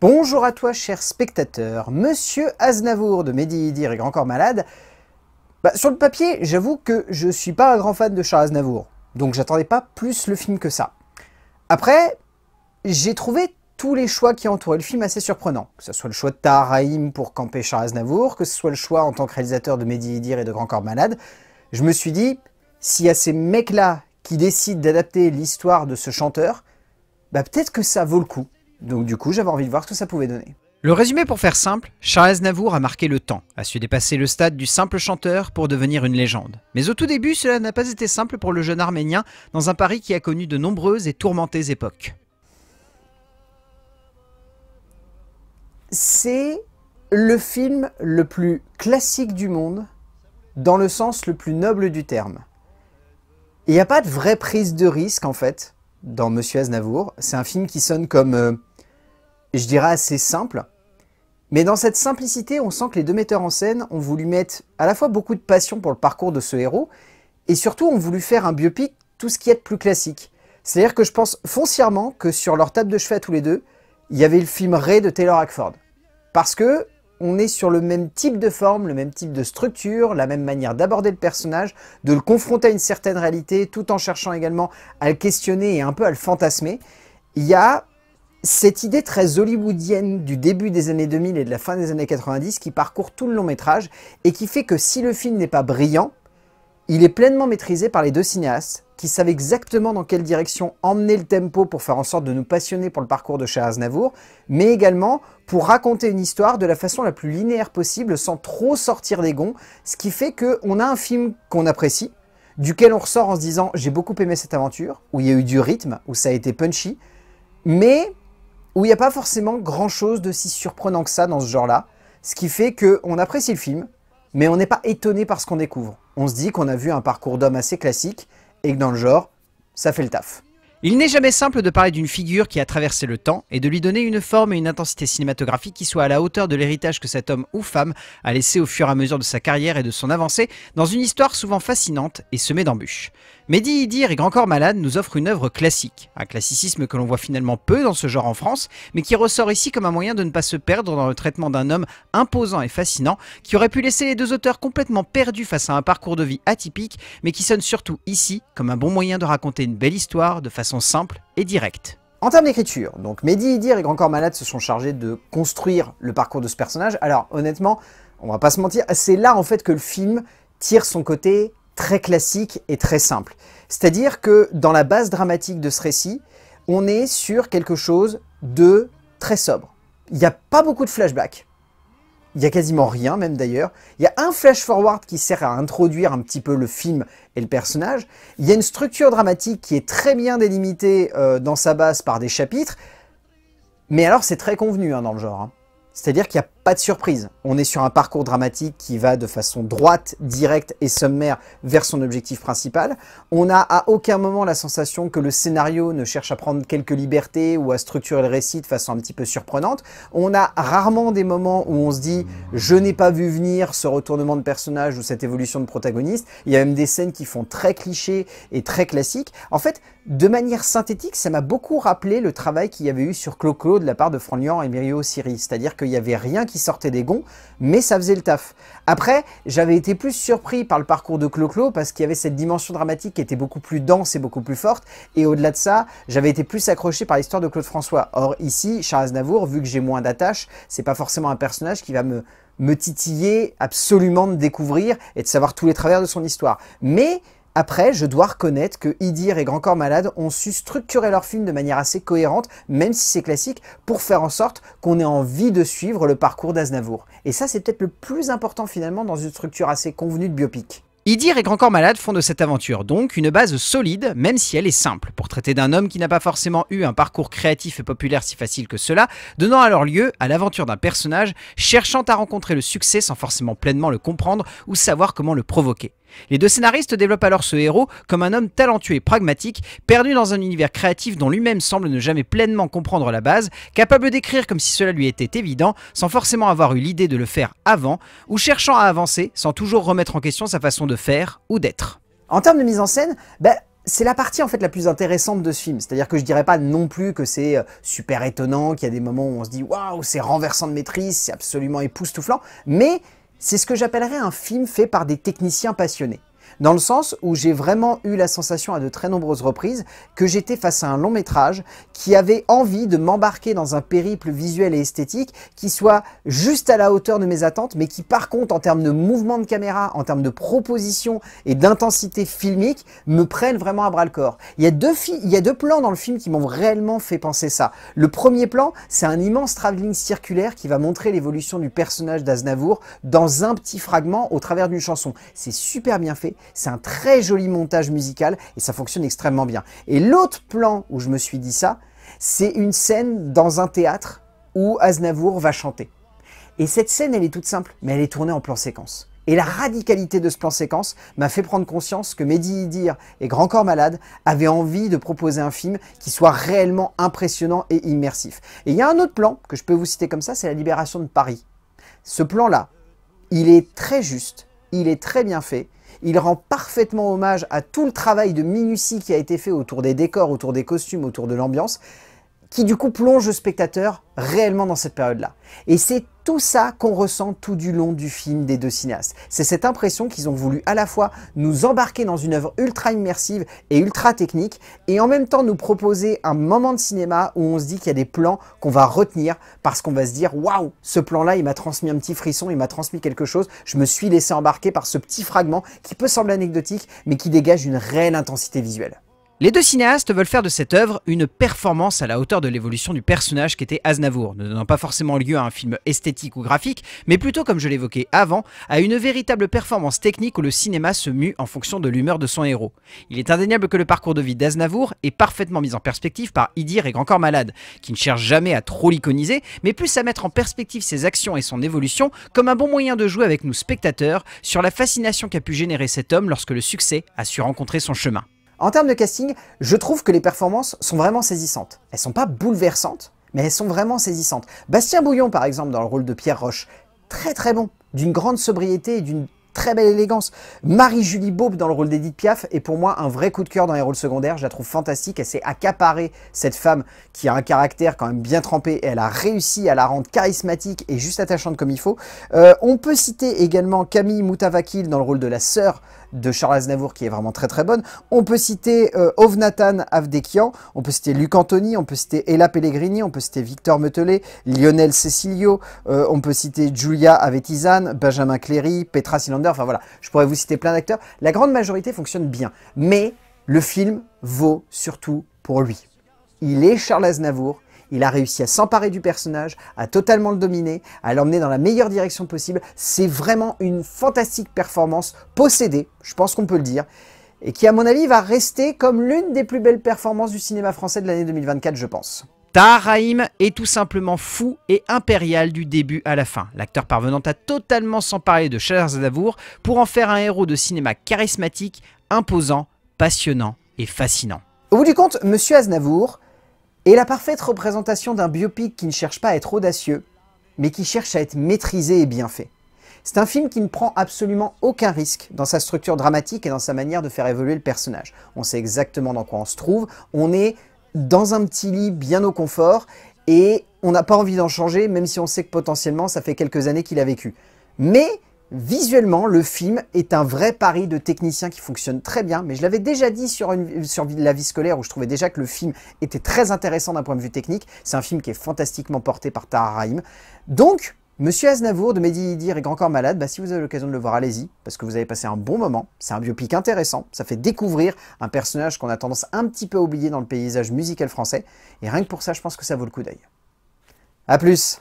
Bonjour à toi, cher spectateur. Monsieur Aznavour de Médidir et Grand Corps Malade. Bah, sur le papier, j'avoue que je suis pas un grand fan de Charles Aznavour, donc j'attendais pas plus le film que ça. Après, j'ai trouvé tous les choix qui entouraient le film assez surprenants, que ce soit le choix de Tahar Rahim pour camper Charles Aznavour, que ce soit le choix en tant que réalisateur de Médidir et de Grand Corps Malade. Je me suis dit, s'il y a ces mecs-là qui décident d'adapter l'histoire de ce chanteur, bah, peut-être que ça vaut le coup. Donc du coup, j'avais envie de voir ce que ça pouvait donner. Le résumé pour faire simple, Charles Aznavour a marqué le temps, a su dépasser le stade du simple chanteur pour devenir une légende. Mais au tout début, cela n'a pas été simple pour le jeune Arménien dans un Paris qui a connu de nombreuses et tourmentées époques. C'est le film le plus classique du monde, dans le sens le plus noble du terme. Il n'y a pas de vraie prise de risque en fait dans Monsieur Aznavour. C'est un film qui sonne comme... Euh, je dirais assez simple. Mais dans cette simplicité, on sent que les deux metteurs en scène ont voulu mettre à la fois beaucoup de passion pour le parcours de ce héros, et surtout ont voulu faire un biopic tout ce qui est de plus classique. C'est-à-dire que je pense foncièrement que sur leur table de chevet à tous les deux, il y avait le film Ray de Taylor Hackford. Parce que on est sur le même type de forme, le même type de structure, la même manière d'aborder le personnage, de le confronter à une certaine réalité, tout en cherchant également à le questionner et un peu à le fantasmer. Il y a cette idée très hollywoodienne du début des années 2000 et de la fin des années 90 qui parcourt tout le long métrage et qui fait que si le film n'est pas brillant, il est pleinement maîtrisé par les deux cinéastes qui savent exactement dans quelle direction emmener le tempo pour faire en sorte de nous passionner pour le parcours de Navour, mais également pour raconter une histoire de la façon la plus linéaire possible sans trop sortir des gonds, ce qui fait qu'on a un film qu'on apprécie, duquel on ressort en se disant j'ai beaucoup aimé cette aventure, où il y a eu du rythme, où ça a été punchy, mais où il n'y a pas forcément grand-chose de si surprenant que ça dans ce genre-là, ce qui fait qu'on apprécie le film, mais on n'est pas étonné par ce qu'on découvre. On se dit qu'on a vu un parcours d'homme assez classique, et que dans le genre, ça fait le taf. Il n'est jamais simple de parler d'une figure qui a traversé le temps et de lui donner une forme et une intensité cinématographique qui soit à la hauteur de l'héritage que cet homme ou femme a laissé au fur et à mesure de sa carrière et de son avancée dans une histoire souvent fascinante et semée d'embûches. Mehdi Idir et Grand Corps Malade nous offrent une œuvre classique, un classicisme que l'on voit finalement peu dans ce genre en France, mais qui ressort ici comme un moyen de ne pas se perdre dans le traitement d'un homme imposant et fascinant qui aurait pu laisser les deux auteurs complètement perdus face à un parcours de vie atypique, mais qui sonne surtout ici comme un bon moyen de raconter une belle histoire de façon simple et directe. En termes d'écriture, donc Mehdi, Idir et Grand Corps Malade se sont chargés de construire le parcours de ce personnage. Alors honnêtement, on va pas se mentir, c'est là en fait que le film tire son côté très classique et très simple. C'est-à-dire que dans la base dramatique de ce récit, on est sur quelque chose de très sobre. Il n'y a pas beaucoup de flashbacks. Il y a quasiment rien même d'ailleurs. Il y a un flash forward qui sert à introduire un petit peu le film et le personnage. Il y a une structure dramatique qui est très bien délimitée euh, dans sa base par des chapitres. Mais alors c'est très convenu hein, dans le genre. Hein. C'est-à-dire qu'il n'y a de surprise. On est sur un parcours dramatique qui va de façon droite, directe et sommaire vers son objectif principal. On n'a à aucun moment la sensation que le scénario ne cherche à prendre quelques libertés ou à structurer le récit de façon un petit peu surprenante. On a rarement des moments où on se dit « je n'ai pas vu venir ce retournement de personnage ou cette évolution de protagoniste ». Il y a même des scènes qui font très cliché et très classique. En fait, de manière synthétique, ça m'a beaucoup rappelé le travail qu'il y avait eu sur Clo-Clo de la part de Franck et Mirio Siri. C'est-à-dire qu'il n'y avait rien qui sortait des gonds, mais ça faisait le taf. Après, j'avais été plus surpris par le parcours de Clo-Clo parce qu'il y avait cette dimension dramatique qui était beaucoup plus dense et beaucoup plus forte, et au-delà de ça, j'avais été plus accroché par l'histoire de Claude François. Or ici, Charles Aznavour, vu que j'ai moins d'attache, c'est pas forcément un personnage qui va me me titiller absolument de découvrir et de savoir tous les travers de son histoire. Mais après, je dois reconnaître que Idir et Grand Corps Malade ont su structurer leur film de manière assez cohérente, même si c'est classique, pour faire en sorte qu'on ait envie de suivre le parcours d'Aznavour. Et ça, c'est peut-être le plus important finalement dans une structure assez convenue de biopic. Idir et Grand Corps Malade font de cette aventure donc une base solide, même si elle est simple, pour traiter d'un homme qui n'a pas forcément eu un parcours créatif et populaire si facile que cela, donnant alors lieu à l'aventure d'un personnage cherchant à rencontrer le succès sans forcément pleinement le comprendre ou savoir comment le provoquer. Les deux scénaristes développent alors ce héros comme un homme talentueux et pragmatique, perdu dans un univers créatif dont lui-même semble ne jamais pleinement comprendre la base, capable d'écrire comme si cela lui était évident, sans forcément avoir eu l'idée de le faire avant, ou cherchant à avancer sans toujours remettre en question sa façon de faire ou d'être. En termes de mise en scène, ben, c'est la partie en fait la plus intéressante de ce film. C'est-à-dire que je dirais pas non plus que c'est euh, super étonnant, qu'il y a des moments où on se dit waouh, c'est renversant de maîtrise, c'est absolument époustouflant, mais c'est ce que j'appellerais un film fait par des techniciens passionnés dans le sens où j'ai vraiment eu la sensation à de très nombreuses reprises que j'étais face à un long métrage qui avait envie de m'embarquer dans un périple visuel et esthétique qui soit juste à la hauteur de mes attentes, mais qui par contre en termes de mouvement de caméra, en termes de proposition et d'intensité filmique, me prennent vraiment à bras le corps. Il y a deux, il y a deux plans dans le film qui m'ont réellement fait penser ça. Le premier plan, c'est un immense travelling circulaire qui va montrer l'évolution du personnage d'Aznavour dans un petit fragment au travers d'une chanson. C'est super bien fait, c'est un très joli montage musical et ça fonctionne extrêmement bien. Et l'autre plan où je me suis dit ça, c'est une scène dans un théâtre où Aznavour va chanter. Et cette scène, elle est toute simple, mais elle est tournée en plan séquence. Et la radicalité de ce plan séquence m'a fait prendre conscience que Mehdi Idir et Grand Corps Malade avaient envie de proposer un film qui soit réellement impressionnant et immersif. Et il y a un autre plan que je peux vous citer comme ça, c'est la libération de Paris. Ce plan-là, il est très juste, il est très bien fait, il rend parfaitement hommage à tout le travail de minutie qui a été fait autour des décors, autour des costumes, autour de l'ambiance qui du coup plonge le spectateur réellement dans cette période-là. Et c'est tout ça qu'on ressent tout du long du film des deux cinéastes. C'est cette impression qu'ils ont voulu à la fois nous embarquer dans une œuvre ultra immersive et ultra technique, et en même temps nous proposer un moment de cinéma où on se dit qu'il y a des plans qu'on va retenir parce qu'on va se dire waouh, ce plan-là, il m'a transmis un petit frisson, il m'a transmis quelque chose. Je me suis laissé embarquer par ce petit fragment qui peut sembler anecdotique, mais qui dégage une réelle intensité visuelle. Les deux cinéastes veulent faire de cette œuvre une performance à la hauteur de l'évolution du personnage qu'était Aznavour, ne donnant pas forcément lieu à un film esthétique ou graphique, mais plutôt, comme je l'évoquais avant, à une véritable performance technique où le cinéma se mue en fonction de l'humeur de son héros. Il est indéniable que le parcours de vie d'Aznavour est parfaitement mis en perspective par Idir et Grand Corps Malade, qui ne cherche jamais à trop l'iconiser, mais plus à mettre en perspective ses actions et son évolution comme un bon moyen de jouer avec nous spectateurs sur la fascination qu'a pu générer cet homme lorsque le succès a su rencontrer son chemin. En termes de casting, je trouve que les performances sont vraiment saisissantes. Elles sont pas bouleversantes, mais elles sont vraiment saisissantes. Bastien Bouillon, par exemple, dans le rôle de Pierre Roche, très très bon, d'une grande sobriété et d'une très belle élégance. Marie-Julie Bob dans le rôle d'Edith Piaf est pour moi un vrai coup de cœur dans les rôles secondaires. Je la trouve fantastique. Elle s'est accaparée, cette femme qui a un caractère quand même bien trempé. Et elle a réussi à la rendre charismatique et juste attachante comme il faut. Euh, on peut citer également Camille Moutavakil dans le rôle de la sœur de Charles Aznavour qui est vraiment très très bonne. On peut citer euh, Ovnatan Avdekian, on peut citer Luc antoni on peut citer Ella Pellegrini, on peut citer Victor Meutelet, Lionel Cecilio, euh, on peut citer Julia Avetizan, Benjamin Cléry, Petra Silander, enfin voilà, je pourrais vous citer plein d'acteurs. La grande majorité fonctionne bien, mais le film vaut surtout pour lui. Il est Charles Aznavour, il a réussi à s'emparer du personnage, à totalement le dominer, à l'emmener dans la meilleure direction possible. C'est vraiment une fantastique performance possédée, je pense qu'on peut le dire, et qui à mon avis va rester comme l'une des plus belles performances du cinéma français de l'année 2024, je pense. Tahar Rahim est tout simplement fou et impérial du début à la fin. L'acteur parvenant à totalement s'emparer de Aznavour pour en faire un héros de cinéma charismatique, imposant, passionnant et fascinant. Au bout du compte, Monsieur Aznavour, et la parfaite représentation d'un biopic qui ne cherche pas à être audacieux, mais qui cherche à être maîtrisé et bien fait. C'est un film qui ne prend absolument aucun risque dans sa structure dramatique et dans sa manière de faire évoluer le personnage. On sait exactement dans quoi on se trouve, on est dans un petit lit bien au confort, et on n'a pas envie d'en changer, même si on sait que potentiellement ça fait quelques années qu'il a vécu. Mais Visuellement, le film est un vrai pari de techniciens qui fonctionne très bien, mais je l'avais déjà dit sur, une, sur, La vie scolaire où je trouvais déjà que le film était très intéressant d'un point de vue technique. C'est un film qui est fantastiquement porté par Tahar Rahim. Donc, Monsieur Aznavour de Mehdi et Grand Corps Malade, bah, si vous avez l'occasion de le voir, allez-y, parce que vous avez passé un bon moment. C'est un biopic intéressant, ça fait découvrir un personnage qu'on a tendance un petit peu à oublier dans le paysage musical français, et rien que pour ça, je pense que ça vaut le coup d'œil. A plus